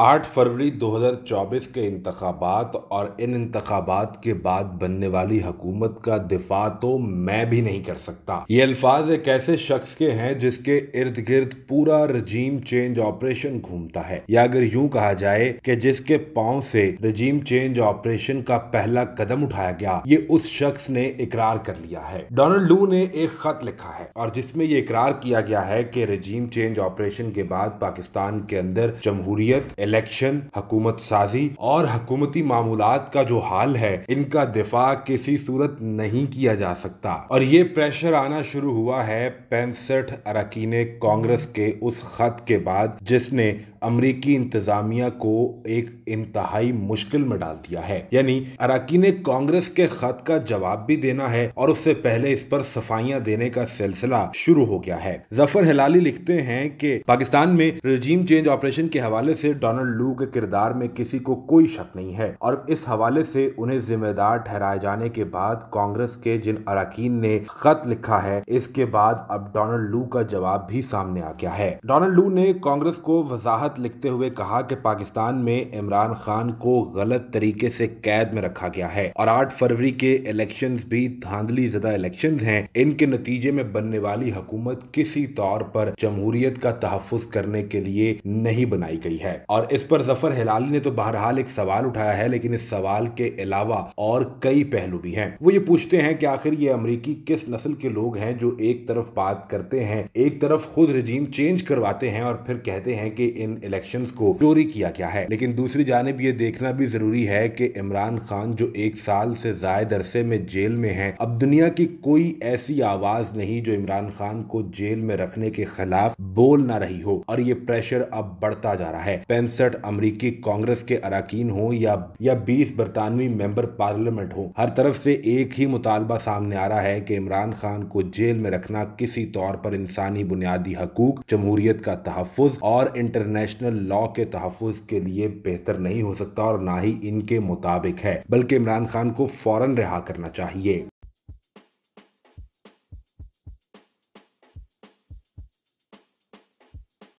आठ फरवरी 2024 के इंतबात और इन इंतबात के बाद बनने वाली हकूमत का दिफा तो मैं भी नहीं कर सकता ये अल्फाज एक ऐसे शख्स के हैं जिसके इर्द गिर्द पूरा रजीम चेंज ऑपरेशन घूमता है या अगर यूं कहा जाए कि जिसके पाँव से रजीम चेंज ऑपरेशन का पहला कदम उठाया गया ये उस शख्स ने इकरार कर लिया है डोनाल्ड लू ने एक खत लिखा है और जिसमे ये इकरार किया गया है की रजीम चेंज ऑपरेशन के बाद पाकिस्तान के अंदर जमहूरियत इलेक्शन हकूमत साजी और हकूमती मामूल का जो हाल है इनका दिफा किसी सूरत नहीं किया जा सकता और ये प्रेशर आना शुरू हुआ है पैंसठ अरकान कांग्रेस के उस खत के बाद जिसने अमरीकी इंतजामिया को एक इंतहाई मुश्किल में डाल दिया है यानी अरकान कांग्रेस के खत का जवाब भी देना है और उससे पहले इस पर सफाइयां देने का सिलसिला शुरू हो गया है जफर हिलाली लिखते हैं कि पाकिस्तान में रजीम चेंज ऑपरेशन के हवाले से डोनाल्ड डोनाल्ड लू के किरदार में किसी को कोई शक नहीं है और इस हवाले से उन्हें जिम्मेदार ठहराए जाने के बाद कांग्रेस के जिन अरकान ने खत लिखा है इसके बाद अब डोनाल्ड लू का जवाब भी सामने आ गया है डोनाल्ड लू ने कांग्रेस को वजाहत लिखते हुए कहा कि पाकिस्तान में इमरान खान को गलत तरीके से कैद में रखा गया है और आठ फरवरी के इलेक्शन भी धांधली जदा इलेक्शन है इनके नतीजे में बनने वाली हुकूमत किसी तौर पर जमहूरियत का तहफ़ करने के लिए नहीं बनाई गई है और इस पर जफर हिलाली ने तो बहरहाल एक सवाल उठाया है लेकिन इस सवाल के अलावा और कई पहलू भी हैं वो ये पूछते हैं कि आखिर ये अमरीकी किस नस्ल के लोग हैं जो एक तरफ बात करते हैं एक तरफ खुद रजीम चेंज करवाते हैं और फिर कहते हैं कि इन इलेक्शन को चोरी किया गया है लेकिन दूसरी जानब ये देखना भी जरूरी है कि इमरान खान जो एक साल से जायद अरसे में जेल में है अब दुनिया की कोई ऐसी आवाज नहीं जो इमरान खान को जेल में रखने के खिलाफ बोल ना रही हो और ये प्रेशर अब बढ़ता जा रहा है पेंस पैंसठ अमरीकी कांग्रेस के अरकान हों या या बीस बरतानवी मेंबर पार्लियामेंट हों हर तरफ से एक ही मुतालबा सामने आ रहा है कि इमरान खान को जेल में रखना किसी तौर पर इंसानी बुनियादी हकूक जमहूरियत का तहफ़ और इंटरनेशनल लॉ के तहफ़ के लिए बेहतर नहीं हो सकता और ना ही इनके मुताबिक है बल्कि इमरान खान को फौरन रिहा करना चाहिए